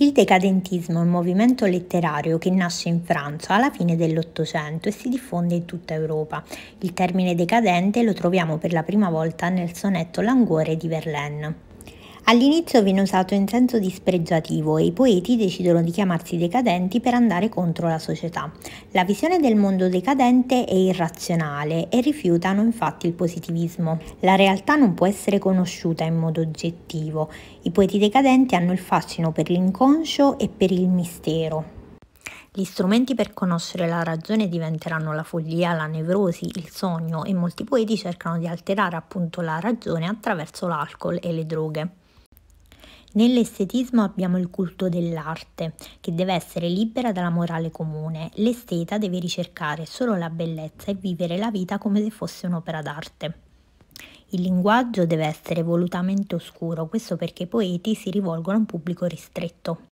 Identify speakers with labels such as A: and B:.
A: Il decadentismo è un movimento letterario che nasce in Francia alla fine dell'Ottocento e si diffonde in tutta Europa. Il termine decadente lo troviamo per la prima volta nel sonetto Languore di Verlaine. All'inizio viene usato in senso dispregiativo e i poeti decidono di chiamarsi decadenti per andare contro la società. La visione del mondo decadente è irrazionale e rifiutano infatti il positivismo. La realtà non può essere conosciuta in modo oggettivo. I poeti decadenti hanno il fascino per l'inconscio e per il mistero. Gli strumenti per conoscere la ragione diventeranno la follia, la nevrosi, il sogno e molti poeti cercano di alterare appunto la ragione attraverso l'alcol e le droghe. Nell'estetismo abbiamo il culto dell'arte, che deve essere libera dalla morale comune. L'esteta deve ricercare solo la bellezza e vivere la vita come se fosse un'opera d'arte. Il linguaggio deve essere volutamente oscuro, questo perché i poeti si rivolgono a un pubblico ristretto.